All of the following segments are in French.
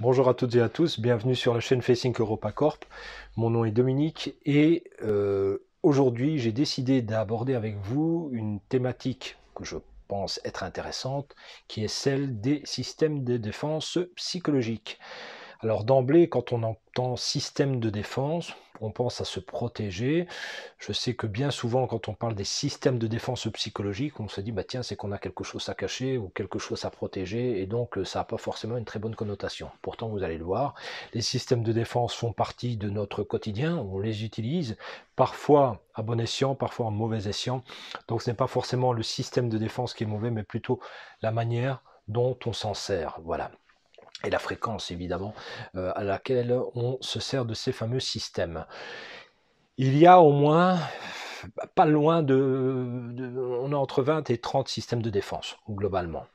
Bonjour à toutes et à tous, bienvenue sur la chaîne Facing Europa Corp. Mon nom est Dominique et euh, aujourd'hui j'ai décidé d'aborder avec vous une thématique que je pense être intéressante, qui est celle des systèmes de défense psychologique. Alors d'emblée, quand on entend système de défense, on pense à se protéger. Je sais que bien souvent, quand on parle des systèmes de défense psychologique, on se dit, bah tiens, c'est qu'on a quelque chose à cacher ou quelque chose à protéger, et donc euh, ça n'a pas forcément une très bonne connotation. Pourtant, vous allez le voir, les systèmes de défense font partie de notre quotidien, on les utilise, parfois à bon escient, parfois en mauvais escient. Donc ce n'est pas forcément le système de défense qui est mauvais, mais plutôt la manière dont on s'en sert. Voilà et la fréquence évidemment euh, à laquelle on se sert de ces fameux systèmes. Il y a au moins pas loin de, on a entre 20 et 30 systèmes de défense globalement.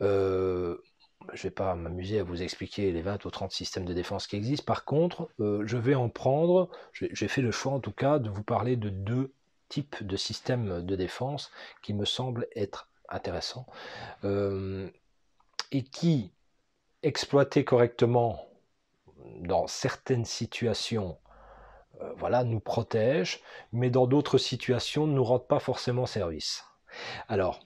Euh, je ne vais pas m'amuser à vous expliquer les 20 ou 30 systèmes de défense qui existent. Par contre, euh, je vais en prendre, j'ai fait le choix en tout cas de vous parler de deux types de systèmes de défense qui me semblent être intéressants et qui exploiter correctement dans certaines situations, euh, voilà, nous protège, mais dans d'autres situations ne nous rend pas forcément service. Alors,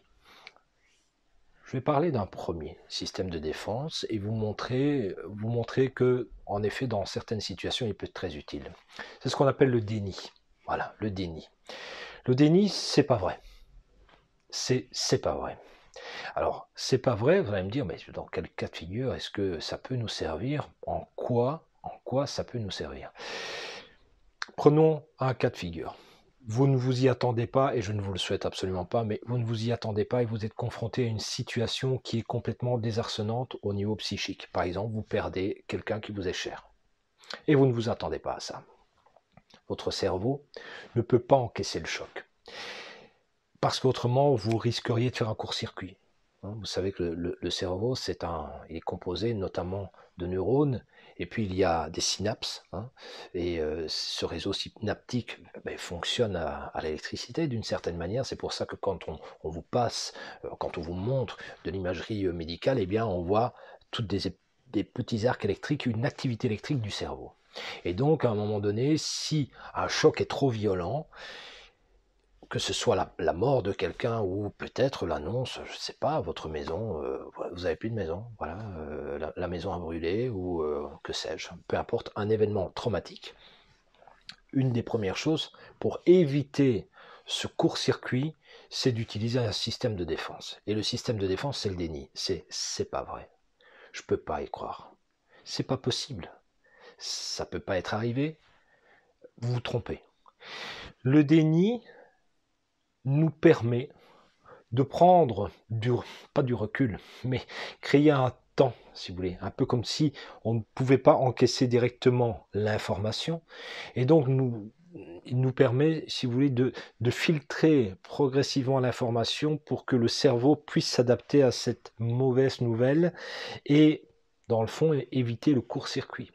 je vais parler d'un premier système de défense et vous montrer, vous montrer que, en effet, dans certaines situations, il peut être très utile. C'est ce qu'on appelle le déni. Voilà, le déni. Le déni, c'est pas vrai. c'est pas vrai. Alors, c'est pas vrai, vous allez me dire, mais dans quel cas de figure est-ce que ça peut nous servir En quoi En quoi ça peut nous servir Prenons un cas de figure. Vous ne vous y attendez pas, et je ne vous le souhaite absolument pas, mais vous ne vous y attendez pas et vous êtes confronté à une situation qui est complètement désarçonnante au niveau psychique. Par exemple, vous perdez quelqu'un qui vous est cher. Et vous ne vous attendez pas à ça. Votre cerveau ne peut pas encaisser le choc parce qu'autrement, vous risqueriez de faire un court-circuit. Hein, vous savez que le, cerveau, c'est un, il est composé notamment de neurones, et puis il y a des synapses, hein, et euh, ce réseau synaptique ben, fonctionne à, l'électricité d'une certaine manière. C'est pour ça que quand on, vous passe, euh, quand on vous montre de l'imagerie euh, médicale, eh bien, on voit toutes des, des petits arcs électriques, une activité électrique du cerveau. Et donc, à un moment donné, si un choc est trop violent, que ce soit la, mort de quelqu'un ou peut-être l'annonce, je ne sais pas, votre maison, euh, vous n'avez plus de maison, voilà, euh, la, maison a brûlé ou euh, que sais-je, peu importe, un événement traumatique. Une des premières choses pour éviter ce court-circuit, c'est d'utiliser un système de défense. Et le système de défense, c'est le déni. C'est c'est pas vrai. Je peux pas y croire. C'est pas possible. Ça peut pas être arrivé. Vous vous trompez. Le déni, nous permet de prendre du, pas du recul, mais créer un temps, si vous voulez, un peu comme si on ne pouvait pas encaisser directement l'information, et donc nous, il nous permet, si vous voulez, de, filtrer progressivement l'information pour que le cerveau puisse s'adapter à cette mauvaise nouvelle et, dans le fond, éviter le court-circuit.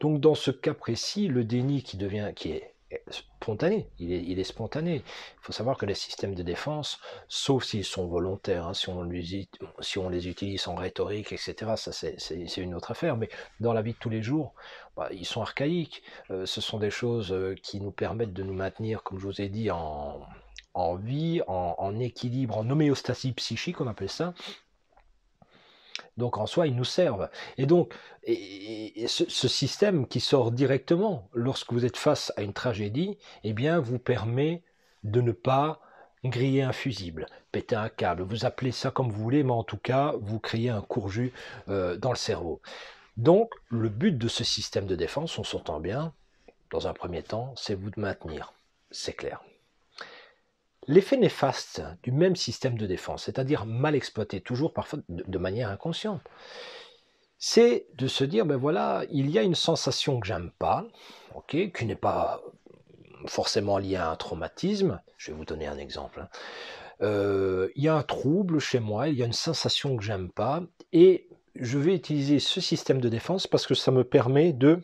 Donc, dans ce cas précis, le déni qui devient, qui est spontané. Il est, il est spontané. Il faut savoir que les systèmes de défense, sauf s'ils sont volontaires, hein, si, on les, si on les utilise en rhétorique, etc., ça c'est une autre affaire. Mais dans la vie de tous les jours, bah, ils sont archaïques. Euh, ce sont des choses euh, qui nous permettent de nous maintenir, comme je vous ai dit, en, vie, en, en équilibre, en homéostasie psychique, on appelle ça. Donc en soi, ils nous servent. Et donc, ce, système qui sort directement lorsque vous êtes face à une tragédie, eh bien, vous permet de ne pas griller un fusible, péter un câble, vous appelez ça comme vous voulez, mais en tout cas, vous créez un courju euh, dans le cerveau. Donc, le but de ce système de défense, on s'entend bien, dans un premier temps, c'est vous de maintenir. C'est clair. L'effet néfaste du même système de défense, c'est-à-dire mal exploité, toujours parfois de manière inconsciente, c'est de se dire, ben voilà, il y a une sensation que j'aime pas, ok, qui n'est pas forcément liée à un traumatisme. Je vais vous donner un exemple. Hein. Euh, il y a un trouble chez moi, il y a une sensation que j'aime pas, et je vais utiliser ce système de défense parce que ça me permet de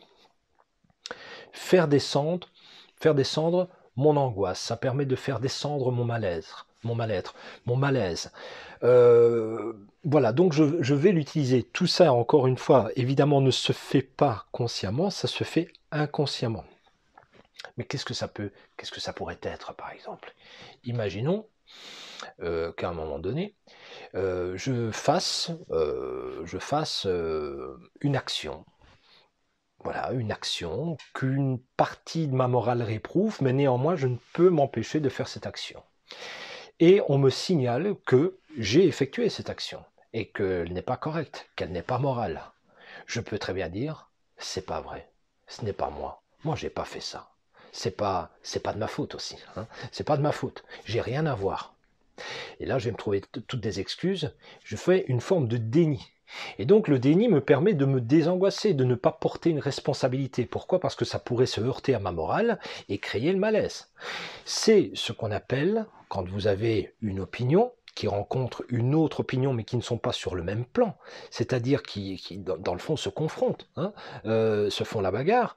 faire descendre, faire descendre mon angoisse, ça permet de faire descendre mon malaise, mon mal-être, mon malaise. Euh, voilà, donc je, vais l'utiliser. Tout ça, encore une fois, évidemment, ne se fait pas consciemment, ça se fait inconsciemment. Mais qu'est-ce que ça peut, qu'est-ce que ça pourrait être, par exemple Imaginons euh, qu'à un moment donné, euh, je fasse, je fasse une action, voilà, une action qu'une partie de ma morale réprouve, mais néanmoins je ne peux m'empêcher de faire cette action. Et on me signale que j'ai effectué cette action et qu'elle n'est pas correcte, qu'elle n'est pas morale. Je peux très bien dire, c'est pas vrai, ce n'est pas moi, moi j'ai pas fait ça. C'est pas, pas de ma faute aussi, hein. c'est pas de ma faute, j'ai rien à voir. Et là je vais me trouver toutes des excuses, je fais une forme de déni et donc le déni me permet de me désangoisser, de ne pas porter une responsabilité. Pourquoi Parce que ça pourrait se heurter à ma morale et créer le malaise. C'est ce qu'on appelle, quand vous avez une opinion, qui rencontre une autre opinion mais qui ne sont pas sur le même plan, c'est-à-dire qui, dans, le fond se confrontent, hein, euh, se font la bagarre,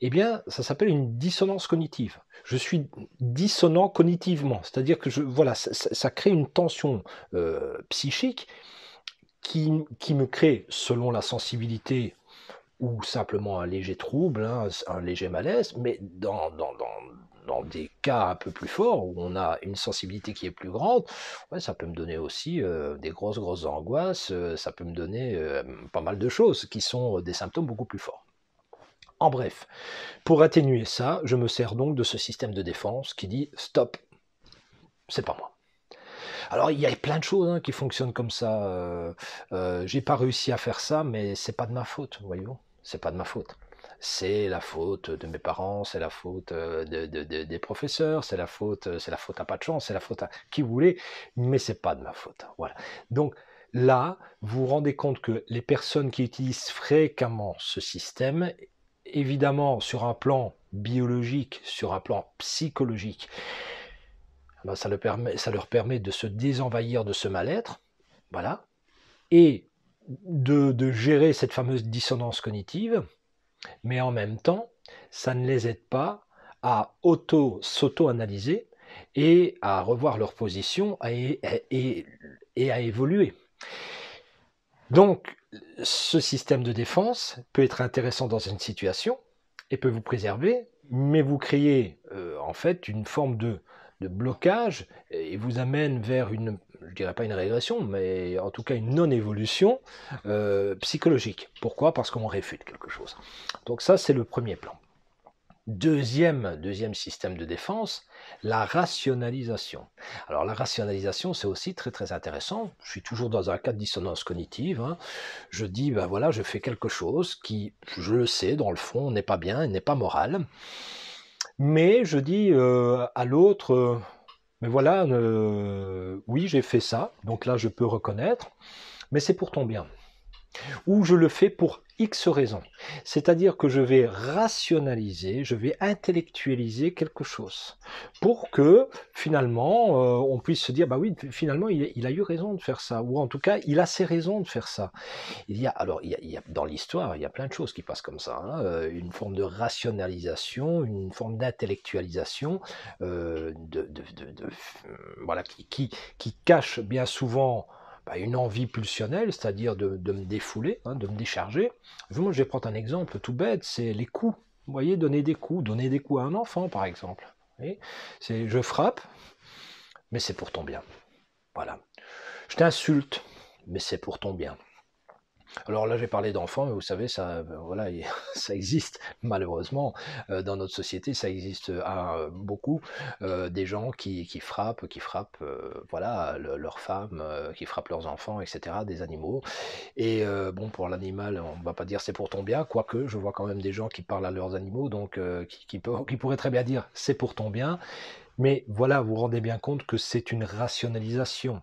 eh bien ça s'appelle une dissonance cognitive. Je suis dissonant cognitivement, c'est-à-dire que voilà, ça, crée une tension euh, psychique qui, me crée, selon la sensibilité ou simplement un léger trouble, hein, un léger malaise, mais dans, dans, dans, des cas un peu plus forts, où on a une sensibilité qui est plus grande, ça peut me donner aussi euh, des grosses, grosses angoisses, euh, ça peut me donner euh, pas mal de choses qui sont des symptômes beaucoup plus forts. En bref, pour atténuer ça, je me sers donc de ce système de défense qui dit stop, c'est pas moi. Alors il y a plein de choses hein, qui fonctionnent comme ça. Euh, euh, j'ai pas réussi à faire ça, mais c'est pas de ma faute, voyez-vous. C'est pas de ma faute. C'est la faute de mes parents, c'est la faute euh, des professeurs, c'est la faute, c'est la faute à pas de chance, c'est la faute à qui vous voulez, mais c'est pas de ma faute. Voilà. Donc là, vous vous rendez compte que les personnes qui utilisent fréquemment ce système, évidemment sur un plan biologique, sur un plan psychologique, bah, ça, leur permet de se désenvahir de ce mal-être, voilà, et de, gérer cette fameuse dissonance cognitive, mais en même temps, ça ne les aide pas à auto, s'auto-analyser et à revoir leur position et, à évoluer. Donc, ce système de défense peut être intéressant dans une situation et peut vous préserver, mais vous créez euh, en fait une forme de, de blocage et vous amène vers une, je dirais pas une régression, mais en tout cas une non-évolution euh, psychologique. Pourquoi Parce qu'on réfute quelque chose. Donc ça, c'est le premier plan. Deuxième, deuxième système de défense, la rationalisation. Alors la rationalisation, c'est aussi très très intéressant. Je suis toujours dans un cas de dissonance cognitive. Hein. Je dis, ben voilà, je fais quelque chose qui, je le sais, dans le fond, n'est pas bien, n'est pas moral. Mais je dis euh, à l'autre, euh, mais voilà, euh, oui, j'ai fait ça, donc là, je peux reconnaître, mais c'est pour ton bien ou je le fais pour X raisons. C'est-à-dire que je vais rationaliser, je vais intellectualiser quelque chose pour que finalement euh, on puisse se dire bah oui finalement il, a eu raison de faire ça ou en tout cas il a ses raisons de faire ça. Il y a alors il y a, dans l'histoire il y a plein de choses qui passent comme ça, hein. euh, une forme de rationalisation, une forme d'intellectualisation euh, voilà qui cache bien souvent une envie pulsionnelle, c'est-à-dire de, me défouler, hein, de me décharger. je vais prendre un exemple tout bête, c'est les coups. Vous voyez, donner des coups, donner des coups à un enfant, par exemple. C'est je frappe, mais c'est pour ton bien. Voilà. Je t'insulte, mais c'est pour ton bien. Alors là, j'ai parlé d'enfants, mais vous savez, ça, euh, voilà, ça existe malheureusement euh, dans notre société, ça existe à euh, beaucoup des gens qui, frappent, qui frappent, voilà, leurs femmes, qui frappent leurs enfants, etc., des animaux. Et bon, pour l'animal, on va pas dire c'est pour ton bien, quoique je vois quand même des gens qui parlent à leurs animaux, donc qui, qui pourraient très bien dire c'est pour ton bien. Mais voilà, vous vous rendez bien compte que c'est une rationalisation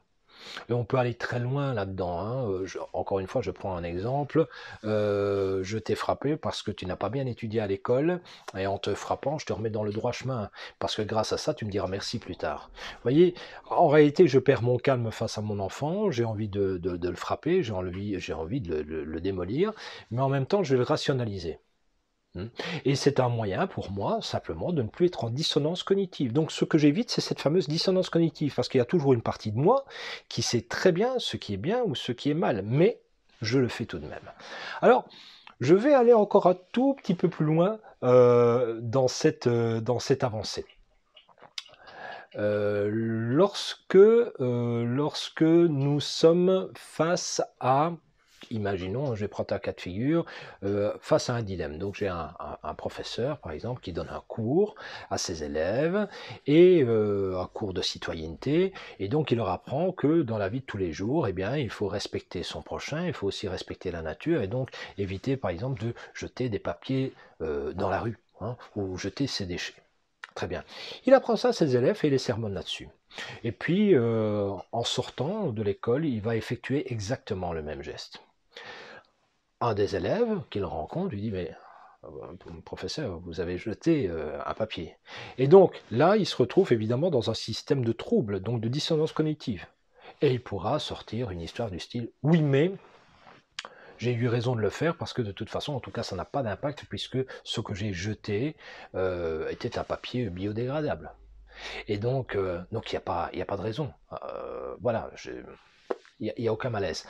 on peut aller très loin là-dedans. Hein. Euh, encore une fois, je prends un exemple. Euh, je t'ai frappé parce que tu n'as pas bien étudié à l'école, et en te frappant, je te remets dans le droit chemin, parce que grâce à ça, tu me diras merci plus tard. Vous voyez, en réalité, je perds mon calme face à mon enfant, j'ai envie de, le frapper, j'ai envie, de, de le démolir, mais en même temps, je vais le rationaliser. Hein. Et c'est un moyen pour moi simplement de ne plus être en dissonance cognitive. Donc ce que j'évite, c'est cette fameuse dissonance cognitive, parce qu'il y a toujours une partie de moi qui sait très bien ce qui est bien ou ce qui est mal, mais je le fais tout de même. Alors, je vais aller encore un tout petit peu plus loin euh, dans, cette, euh, dans cette avancée. Euh, lorsque, lorsque nous sommes face à imaginons, je prendre un cas de figure euh, face à un dilemme. Donc j'ai un, professeur, par exemple, qui donne un cours à ses élèves, et euh, un cours de citoyenneté, et donc il leur apprend que dans la vie de tous les jours, eh bien, il faut respecter son prochain, il faut aussi respecter la nature, et donc éviter, par exemple, de jeter des papiers euh, dans la rue, hein, ou jeter ses déchets. Très bien. Il apprend ça à ses élèves et les sermonne là-dessus. Et puis, en sortant de l'école, il va effectuer exactement le même geste un des élèves qu'il rencontre lui dit mais euh, professeur, vous avez jeté euh, un papier. Et donc là, il se retrouve évidemment dans un système de troubles, donc de dissonance cognitive. Et il pourra sortir une histoire du style oui mais j'ai eu raison de le faire parce que de toute façon, en tout cas, ça n'a pas d'impact puisque ce que j'ai jeté euh, était un papier biodégradable. Et donc, donc il n'y a, pas, a pas de raison. voilà, il n'y a aucun malaise.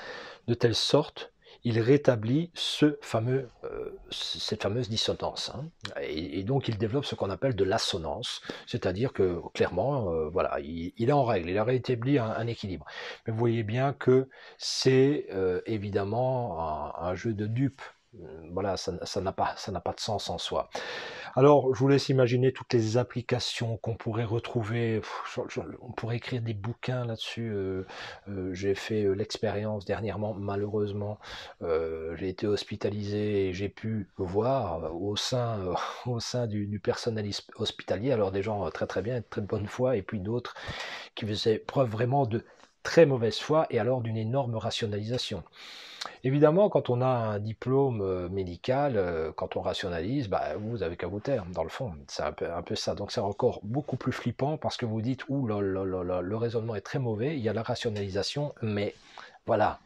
De telle sorte il rétablit ce fameux, euh, cette fameuse dissonance. Hein. Et, donc il développe ce qu'on appelle de l'assonance, c'est-à-dire que clairement, euh, voilà, il, est en règle, il a rétabli un, équilibre. Mais vous voyez bien que c'est euh, évidemment un, un, jeu de dupes euh, voilà, ça n'a pas, ça pas de sens en soi. Alors, je vous laisse imaginer toutes les applications qu'on pourrait retrouver. On pourrait écrire des bouquins là-dessus. Euh, euh, j'ai fait l'expérience dernièrement, malheureusement. j'ai été hospitalisé et j'ai pu voir au sein, du, personnel hospitalier, alors des gens très très bien, de très bonne foi, et puis d'autres qui faisaient preuve vraiment de très mauvaise foi et alors d'une énorme rationalisation. Évidemment, quand on a un diplôme euh, médical, euh, quand on rationalise, bah, vous avez qu'à vous taire, dans le fond. C'est un peu, ça. Donc c'est encore beaucoup plus flippant parce que vous dites, ouh là, là, là, le raisonnement est très mauvais, il y a la rationalisation, mais voilà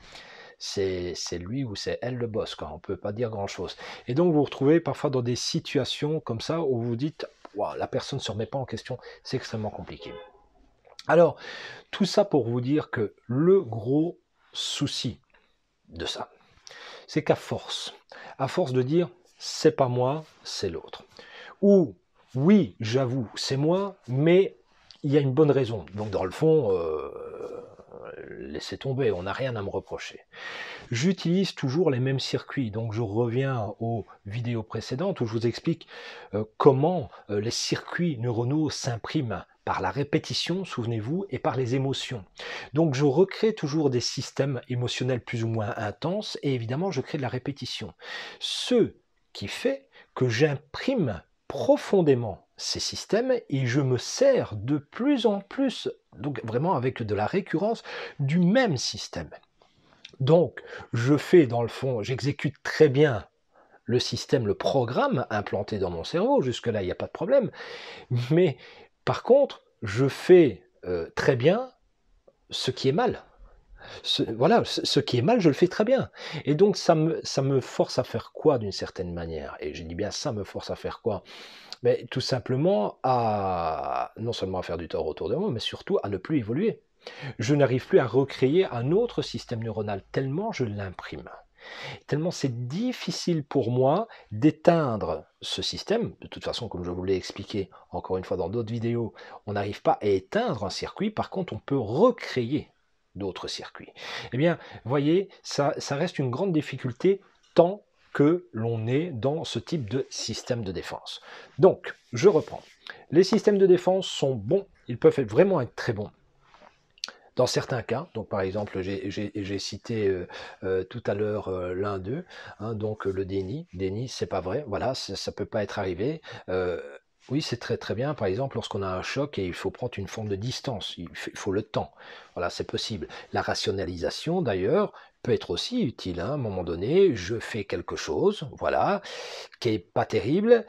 c'est lui ou c'est elle le boss, on ne peut pas dire grand-chose. Et donc vous vous retrouvez parfois dans des situations comme ça où vous dites, la personne ne se remet pas en question, c'est extrêmement compliqué. Alors, tout ça pour vous dire que le gros souci, de ça. C'est qu'à force, à force de dire c'est pas moi, c'est l'autre. Ou oui, j'avoue, c'est moi, mais il y a une bonne raison. Donc dans le fond, euh, laissez tomber, on n'a rien à me reprocher. J'utilise toujours les mêmes circuits, donc je reviens aux vidéos précédentes où je vous explique euh, comment euh, les circuits neuronaux s'impriment par la répétition, souvenez-vous, et par les émotions. Donc je recrée toujours des systèmes émotionnels plus ou moins intenses, et évidemment je crée de la répétition. Ce qui fait que j'imprime profondément ces systèmes et je me sers de plus en plus, donc vraiment avec de la récurrence, du même système. Donc je fais dans le fond, j'exécute très bien le système, le programme implanté dans mon cerveau, jusque-là il n'y a pas de problème, mais par contre, je fais euh, très bien ce qui est mal. voilà, ce qui est mal, je le fais très bien. Et donc, ça me, ça me force à faire quoi d'une certaine manière Et je dis bien, ça me force à faire quoi Mais tout simplement à, non seulement à faire du tort autour de moi, mais surtout à ne plus évoluer. Je n'arrive plus à recréer un autre système neuronal tellement je l'imprime. Tellement c'est difficile pour moi d'éteindre ce système. De toute façon, comme je vous l'ai expliqué encore une fois dans d'autres vidéos, on n'arrive pas à éteindre un circuit. Par contre, on peut recréer d'autres circuits. Eh bien, voyez, ça, ça reste une grande difficulté tant que l'on est dans ce type de système de défense. Donc, je reprends. Les systèmes de défense sont bons, ils peuvent être vraiment être très bons. Dans certains cas, donc par exemple, j'ai cité euh, euh, tout à l'heure euh, l'un d'eux, hein, donc le déni. Déni, c'est pas vrai. Voilà, ça peut pas être arrivé. Oui, c'est très très bien. Par exemple, lorsqu'on a un choc et il faut prendre une forme de distance, il faut le temps. Voilà, c'est possible. La rationalisation, d'ailleurs, peut être aussi utile. Hein. À un moment donné, je fais quelque chose, voilà, qui est pas terrible,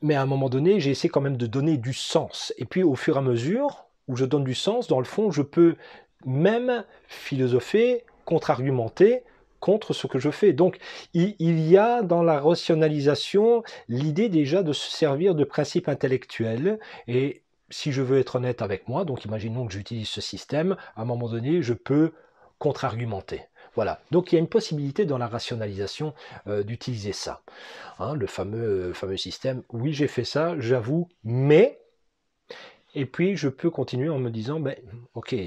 mais à un moment donné, j'essaie quand même de donner du sens. Et puis, au fur et à mesure où je donne du sens, dans le fond, je peux même philosopher, contre-argumenter contre ce que je fais. Donc il, y a dans la rationalisation l'idée déjà de se servir de principes intellectuels et si je veux être honnête avec moi, donc imaginons que j'utilise ce système, à un moment donné, je peux contre-argumenter. Voilà, donc il y a une possibilité dans la rationalisation euh, d'utiliser ça. Hein, le fameux, euh, fameux système, oui j'ai fait ça, j'avoue, mais et puis, je peux continuer en me disant, ben, ok, euh,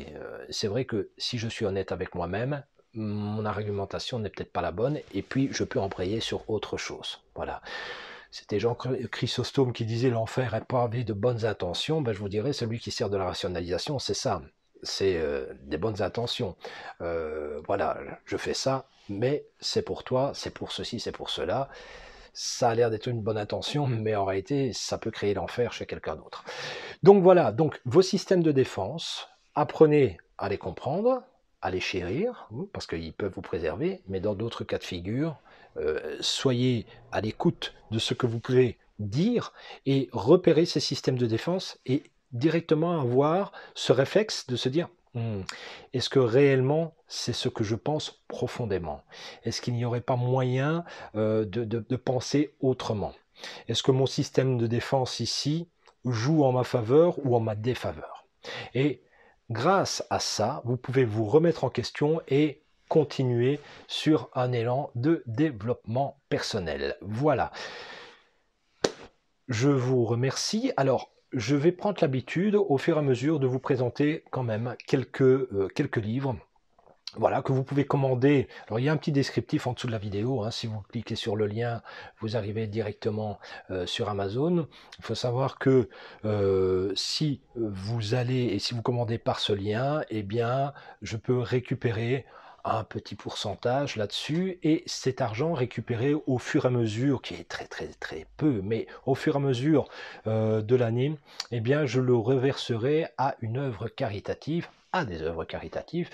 c'est vrai que si je suis honnête avec moi-même, mon argumentation n'est peut-être pas la bonne, et puis je peux embrayer sur autre chose. Voilà. C'était Jean Chrysostome qui disait l'enfer est pavé de bonnes intentions. Ben, je vous dirais, celui qui sert de la rationalisation, c'est ça. C'est euh, des bonnes intentions. Euh, voilà, je fais ça, mais c'est pour toi, c'est pour ceci, c'est pour cela ça a l'air d'être une bonne intention, mmh. mais en réalité, ça peut créer l'enfer chez quelqu'un d'autre. Donc voilà, donc vos systèmes de défense, apprenez à les comprendre, à les chérir, hein, parce qu'ils peuvent vous préserver, mais dans d'autres cas de figure, euh, soyez à l'écoute de ce que vous pouvez dire et repérer ces systèmes de défense et directement avoir ce réflexe de se dire Hmm. Est-ce que réellement c'est ce que je pense profondément Est-ce qu'il n'y aurait pas moyen euh, de, de, penser autrement Est-ce que mon système de défense ici joue en ma faveur ou en ma défaveur Et grâce à ça, vous pouvez vous remettre en question et continuer sur un élan de développement personnel. Voilà. Je vous remercie. Alors, je vais prendre l'habitude au fur et à mesure de vous présenter quand même quelques, euh, quelques livres. Voilà, que vous pouvez commander. Alors il y a un petit descriptif en dessous de la vidéo. Hein. Si vous cliquez sur le lien, vous arrivez directement euh, sur Amazon. Il faut savoir que euh, si vous allez et si vous commandez par ce lien, eh bien, je peux récupérer un petit pourcentage là-dessus et cet argent récupéré au fur et à mesure, qui est très très très peu, mais au fur et à mesure euh, de l'année, eh bien je le reverserai à une œuvre caritative, à des œuvres caritatives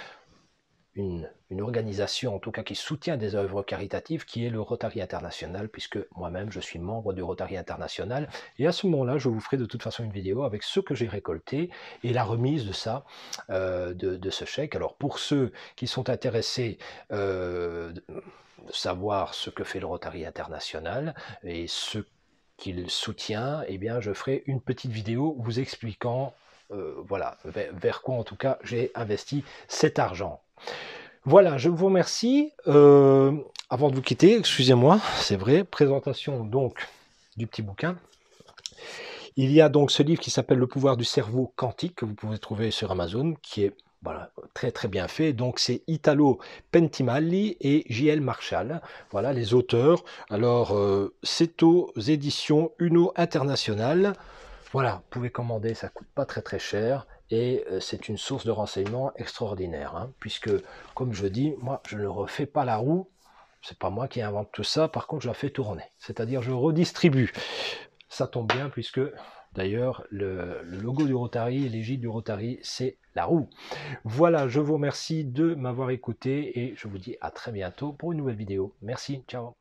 une, organisation, en tout cas qui soutient des œuvres caritatives, qui est le Rotary International, puisque moi-même je suis membre du Rotary International. Et à ce moment-là, je vous ferai de toute façon une vidéo avec ce que j'ai récolté et la remise de ça, euh, de, ce chèque. Alors pour ceux qui sont intéressés, euh, de savoir ce que fait le Rotary International et ce qu'il soutient, eh bien, je ferai une petite vidéo vous expliquant euh, voilà, vers quoi en tout cas j'ai investi cet argent. Voilà, je vous remercie. Euh, avant de vous quitter, excusez-moi, c'est vrai, présentation donc du petit bouquin. Il y a donc ce livre qui s'appelle Le pouvoir du cerveau quantique que vous pouvez trouver sur Amazon, qui est très très bien fait. Donc c'est Italo Pentimalli et J.L. Marshall. Voilà les auteurs. Alors euh, c'est aux éditions Uno International. Voilà, vous pouvez commander, ça coûte pas très très cher et euh, c'est une source de renseignement extraordinaire, hein, puisque, comme je dis, moi, je ne refais pas la roue, c'est pas moi qui invente tout ça, par contre, je la fais tourner, c'est-à-dire je redistribue. Ça tombe bien, puisque, d'ailleurs, le, logo du Rotary, l'égide du Rotary, c'est la roue. Voilà, je vous remercie de m'avoir écouté, et je vous dis à très bientôt pour une nouvelle vidéo. Merci, ciao